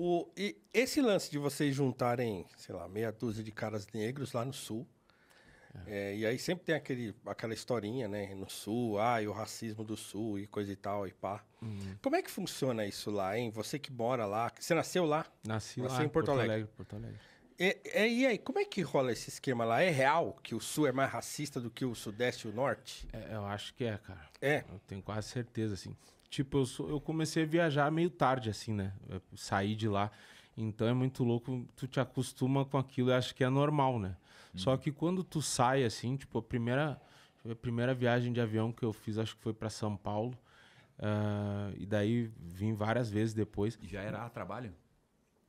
O, e esse lance de vocês juntarem, sei lá, meia dúzia de caras negros lá no sul. É. É, e aí sempre tem aquele, aquela historinha, né? No sul, ah, e o racismo do sul e coisa e tal, e pá. Uhum. Como é que funciona isso lá, hein? Você que mora lá. Você nasceu lá? Nasci Nasceu lá, em Porto, Porto Alegre. Alegre. Porto Alegre. E, e, aí, como é que rola esse esquema lá? É real que o sul é mais racista do que o sudeste e o norte? É, eu acho que é, cara. É. Eu tenho quase certeza, assim tipo, eu, sou, eu comecei a viajar meio tarde, assim, né? sair saí de lá. Então é muito louco, tu te acostuma com aquilo e acho que é normal, né? Só uhum. que quando tu sai, assim, tipo, a primeira, a primeira viagem de avião que eu fiz, acho que foi para São Paulo. Uh, e daí vim várias vezes depois. E já era a trabalho?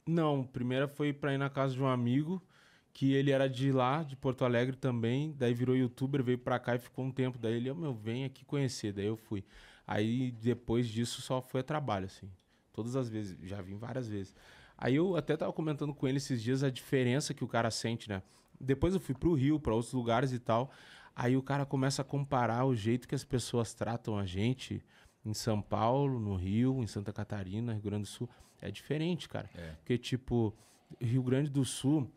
Não, primeira foi para ir na casa de um amigo que ele era de lá, de Porto Alegre também, daí virou youtuber, veio pra cá e ficou um tempo. Daí ele, oh, meu, vem aqui conhecer. Daí eu fui. Aí depois disso só foi a trabalho, assim. Todas as vezes, já vim várias vezes. Aí eu até tava comentando com ele esses dias a diferença que o cara sente, né? Depois eu fui pro Rio, para outros lugares e tal. Aí o cara começa a comparar o jeito que as pessoas tratam a gente em São Paulo, no Rio, em Santa Catarina, Rio Grande do Sul. É diferente, cara. É. Porque, tipo, Rio Grande do Sul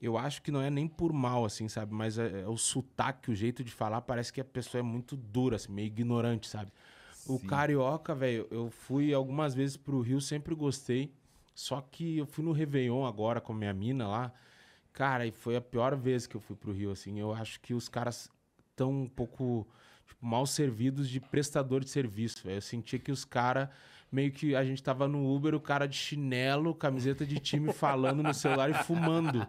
eu acho que não é nem por mal, assim, sabe? Mas é, é o sotaque, o jeito de falar, parece que a pessoa é muito dura, assim, meio ignorante, sabe? Sim. O carioca, velho, eu fui algumas vezes pro Rio, sempre gostei. Só que eu fui no Réveillon agora com minha mina lá. Cara, e foi a pior vez que eu fui pro Rio, assim. Eu acho que os caras estão um pouco tipo, mal servidos de prestador de serviço. Véio. Eu sentia que os caras meio que a gente tava no Uber, o cara de chinelo, camiseta de time, falando no celular e fumando.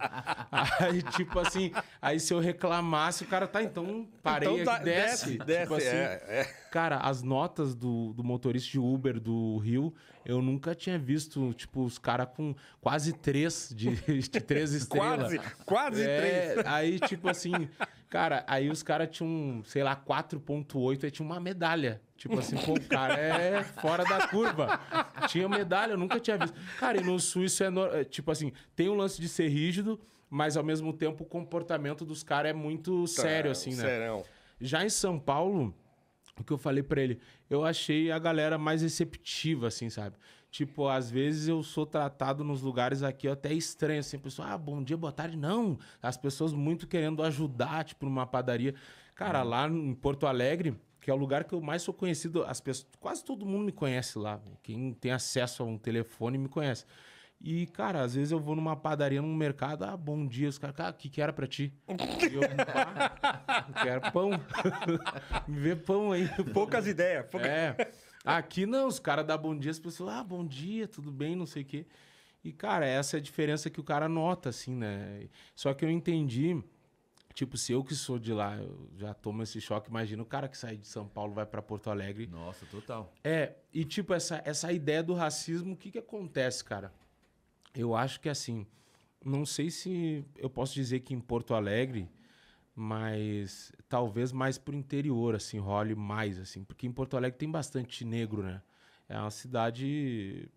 Aí, tipo assim, aí se eu reclamasse, o cara tá, então parei então, tá, desce. Desce, tipo desce assim, é, é. Cara, as notas do, do motorista de Uber do Rio, eu nunca tinha visto, tipo, os caras com quase três de, de três estrelas. quase, quase é, três. Aí, tipo assim, cara, aí os caras tinham, sei lá, 4.8, aí tinha uma medalha. Tipo assim, pô, o cara é fora da curva. Tinha medalha, eu nunca tinha visto. Cara, e no Sul isso é, no... é tipo assim, tem o um lance de ser rígido, mas ao mesmo tempo o comportamento dos caras é muito tá, sério, assim, né? Serão. Já em São Paulo, o que eu falei para ele, eu achei a galera mais receptiva, assim, sabe? Tipo, às vezes eu sou tratado nos lugares aqui até estranho, assim, pessoa, ah, bom dia, boa tarde. Não, as pessoas muito querendo ajudar, tipo, numa padaria. Cara, uhum. lá em Porto Alegre, que é o lugar que eu mais sou conhecido, as pessoas, quase todo mundo me conhece lá. Quem tem acesso a um telefone me conhece. E, cara, às vezes eu vou numa padaria, num mercado, ah, bom dia, os caras, cara, o ah, que que era pra ti? E eu, ah, quero pão. Me vê pão aí. Poucas ideias. Pouca... É. Aqui não, os caras dão bom dia, as pessoas, ah, bom dia, tudo bem, não sei o quê. E, cara, essa é a diferença que o cara nota, assim, né? Só que eu entendi, tipo, se eu que sou de lá, eu já tomo esse choque, imagina o cara que sai de São Paulo, vai para Porto Alegre. Nossa, total. É, e tipo, essa, essa ideia do racismo, o que que acontece, cara? eu acho que assim, não sei se eu posso dizer que em Porto Alegre, mas talvez mais pro interior, assim, role mais, assim, porque em Porto Alegre tem bastante negro, né? É uma cidade.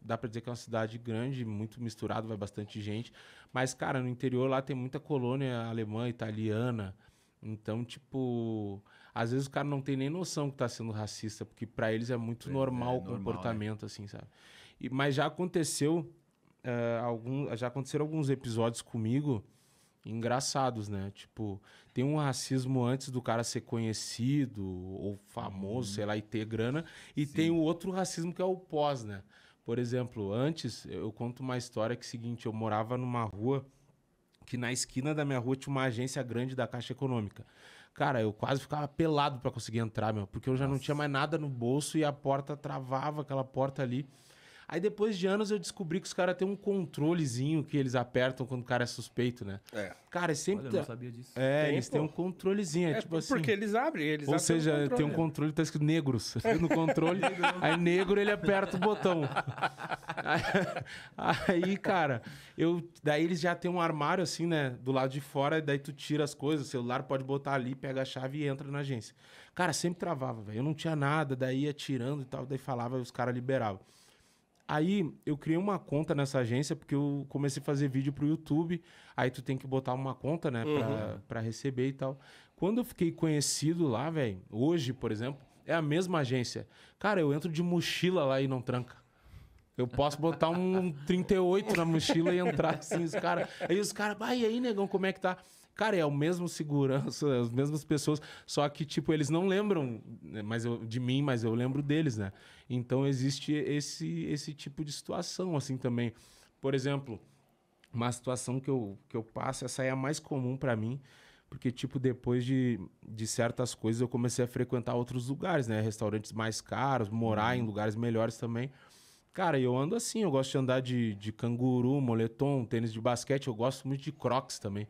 Dá pra dizer que é uma cidade grande, muito misturado, vai bastante gente. Mas, cara, no interior lá tem muita colônia alemã, italiana. Então, tipo, às vezes o cara não tem nem noção que tá sendo racista, porque para eles é muito é, normal é, o normal, né? comportamento, assim, sabe? E, mas já aconteceu uh, algum, já aconteceram alguns episódios comigo engraçados, né? Tipo, tem um racismo antes do cara ser conhecido ou famoso, uhum. sei lá, e ter grana, e Sim. tem o outro racismo que é o pós, né? Por exemplo, antes eu conto uma história que é o seguinte, eu morava numa rua que na esquina da minha rua tinha uma agência grande da Caixa Econômica. Cara, eu quase ficava pelado para conseguir entrar, meu, porque eu já Nossa. não tinha mais nada no bolso e a porta travava, aquela porta ali. Aí depois de anos eu descobri que os caras têm um controlezinho que eles apertam quando o cara é suspeito, né? É. Cara, sempre. Olha, eu não sabia disso. É, tem, eles pô. têm um controlezinho. É, é, tipo porque assim. Porque eles abrem, eles Ou abrem seja, um tem um controle, tá escrito negros. No controle. Né? aí negro ele aperta o botão. aí, cara, eu. Daí eles já tem um armário assim, né? Do lado de fora, daí tu tira as coisas, o celular pode botar ali, pega a chave e entra na agência. Cara, sempre travava, velho. Eu não tinha nada, daí ia tirando e tal, daí falava e os caras liberavam. Aí eu criei uma conta nessa agência porque eu comecei a fazer vídeo pro YouTube. Aí tu tem que botar uma conta, né, uhum. pra, pra receber e tal. Quando eu fiquei conhecido lá, velho, hoje, por exemplo, é a mesma agência. Cara, eu entro de mochila lá e não tranca. Eu posso botar um 38 na mochila e entrar assim, os caras. Aí os caras, vai aí, negão, como é que tá? Cara, é o mesmo segurança, as mesmas pessoas, só que, tipo, eles não lembram né, mas eu, de mim, mas eu lembro deles, né? Então existe esse, esse tipo de situação, assim, também. Por exemplo, uma situação que eu, que eu passo, essa é a mais comum para mim, porque, tipo, depois de, de certas coisas eu comecei a frequentar outros lugares, né? Restaurantes mais caros, morar em uhum. lugares melhores também. Cara, eu ando assim, eu gosto de andar de, de canguru, moletom, tênis de basquete, eu gosto muito de crocs também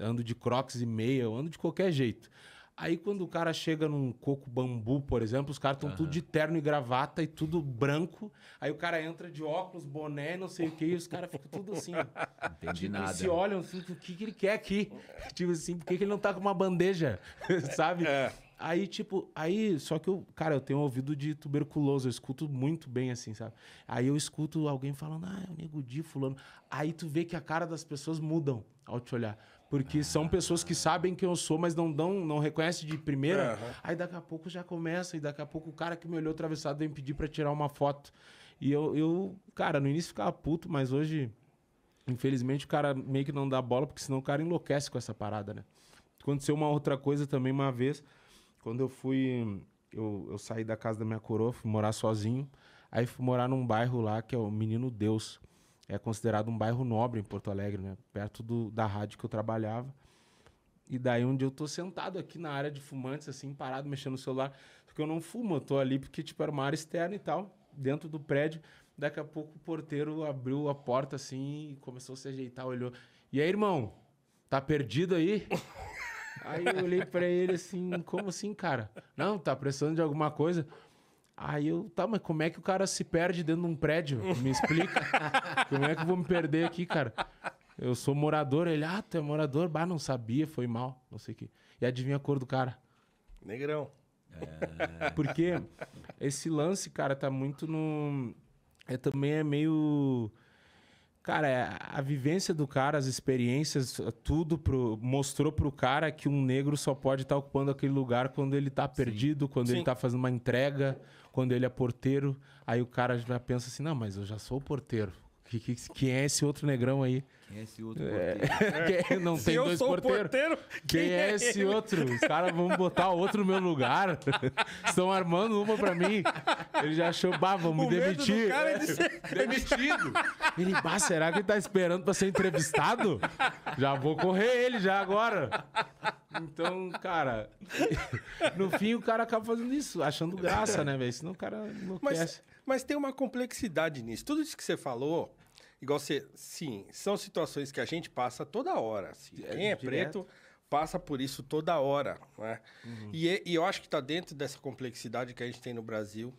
ando de crocs e meia, eu ando de qualquer jeito. Aí quando o cara chega num coco bambu, por exemplo, os caras estão uhum. tudo de terno e gravata e tudo branco. Aí o cara entra de óculos, boné, não sei o que, e os caras ficam tudo assim. Entendi tipo, nada. se olham assim, o que, que ele quer aqui? Tipo assim, por que, que ele não tá com uma bandeja? Sabe? É. Aí, tipo, aí, só que eu, cara, eu tenho um ouvido de tuberculoso, eu escuto muito bem, assim, sabe? Aí eu escuto alguém falando, ah, é o nego de fulano. Aí tu vê que a cara das pessoas mudam ao te olhar. Porque é. são pessoas que sabem quem eu sou, mas não dão, não reconhecem de primeira. Uhum. Aí daqui a pouco já começa, e daqui a pouco o cara que me olhou atravessado vem pedir para tirar uma foto. E eu, eu, cara, no início ficava puto, mas hoje, infelizmente, o cara meio que não dá bola, porque senão o cara enlouquece com essa parada, né? Aconteceu uma outra coisa também uma vez, quando eu fui. Eu, eu saí da casa da minha coroa, fui morar sozinho. Aí fui morar num bairro lá que é o Menino Deus é considerado um bairro nobre em Porto Alegre, né? Perto do, da rádio que eu trabalhava. E daí onde eu tô sentado aqui na área de fumantes, assim, parado, mexendo no celular. Porque eu não fumo, eu tô ali porque, tipo, era uma área externa e tal, dentro do prédio. Daqui a pouco o porteiro abriu a porta, assim, e começou a se ajeitar, olhou. E aí, irmão, tá perdido aí? aí eu olhei pra ele, assim, como assim, cara? Não, tá precisando de alguma coisa? Aí eu, tá, mas como é que o cara se perde dentro de um prédio? Me explica. como é que eu vou me perder aqui, cara? Eu sou morador. Ele, ah, tu é morador? Bah, não sabia, foi mal, não sei o quê. E adivinha a cor do cara? Negrão. É. Porque esse lance, cara, tá muito no. É, também é meio Cara, é, a vivência do cara, as experiências, tudo pro, mostrou pro cara que um negro só pode estar tá ocupando aquele lugar quando ele tá perdido, Sim. quando Sim. ele tá fazendo uma entrega, quando ele é porteiro. Aí o cara já pensa assim: não, mas eu já sou porteiro. Quem é esse outro negrão aí? Quem é esse outro porteiro? É, não Se tem eu dois sou porteiro. porteiro quem, quem é, é, esse outro? Os caras vão botar outro no meu lugar. Estão armando uma pra mim. Ele já achou, bah, vamos me demitir. cara é de ser... Demitido. Ele, bah, será que ele tá esperando pra ser entrevistado? Já vou correr ele já agora. Então, cara, no fim o cara acaba fazendo isso, achando graça, né, velho? Senão o cara não Mas, mas tem uma complexidade nisso. Tudo isso que você falou Igual você, sim, são situações que a gente passa toda hora. Assim. É, Quem é direto. preto passa por isso toda hora. Né? Uhum. E, é, e, eu acho que está dentro dessa complexidade que a gente tem no Brasil,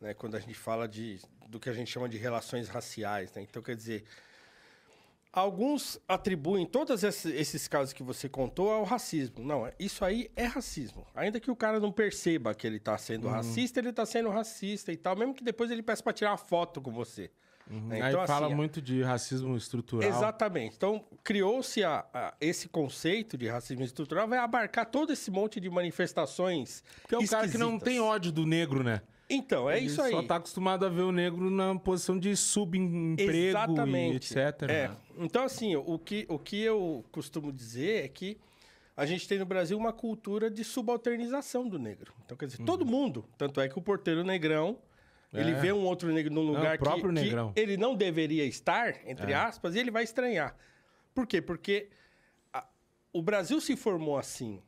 né? quando a gente fala de, do que a gente chama de relações raciais. Né? Então, quer dizer, Alguns atribuem todos esses casos que você contou ao racismo. Não, é, isso aí é racismo. Ainda que o cara não perceba que ele está sendo uhum. racista, ele está sendo racista e tal, mesmo que depois ele peça para tirar uma foto com você. Uhum. Né, então, Aí assim, fala é muito de racismo estrutural. Exatamente. Então, criou-se esse conceito de racismo estrutural, vai abarcar todo esse monte de manifestações. que é o cara que não tem ódio do negro, né? Então, é Ele isso aí. só tá acostumado a ver o negro na posição de subemprego Exatamente. e etc. É. Né? Então, assim, o que, o que eu costumo dizer é que a gente tem no Brasil uma cultura de subalternização do negro. Então, quer dizer, uhum. todo mundo, tanto é que o porteiro negrão, é. ele vê um outro negro num lugar não, que, que, ele não deveria estar, entre é. aspas, e ele vai estranhar. Por quê? Porque a, o Brasil se formou assim.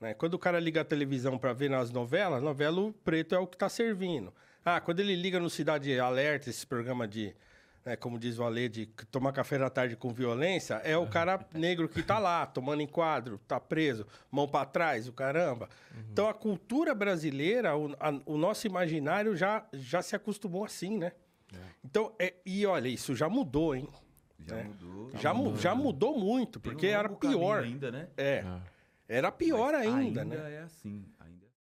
Né? Quando o cara liga a televisão para ver nas novelas, novelo preto é o que está servindo. Ah, quando ele liga no Cidade Alerta, esse programa de, né, como diz o Alê, de tomar café da tarde com violência, é o cara negro que está lá, tomando em quadro, está preso, mão para trás, o caramba. Uhum. Então a cultura brasileira, o, a, o nosso imaginário já, já se acostumou assim, né? É. Então, é, e olha, isso já mudou, hein? Já é. mudou. Já, tá já mudou, já mudou muito, porque um era pior. ainda, né? É. Ah. Era pior ainda, ainda né? Ainda é assim. Ainda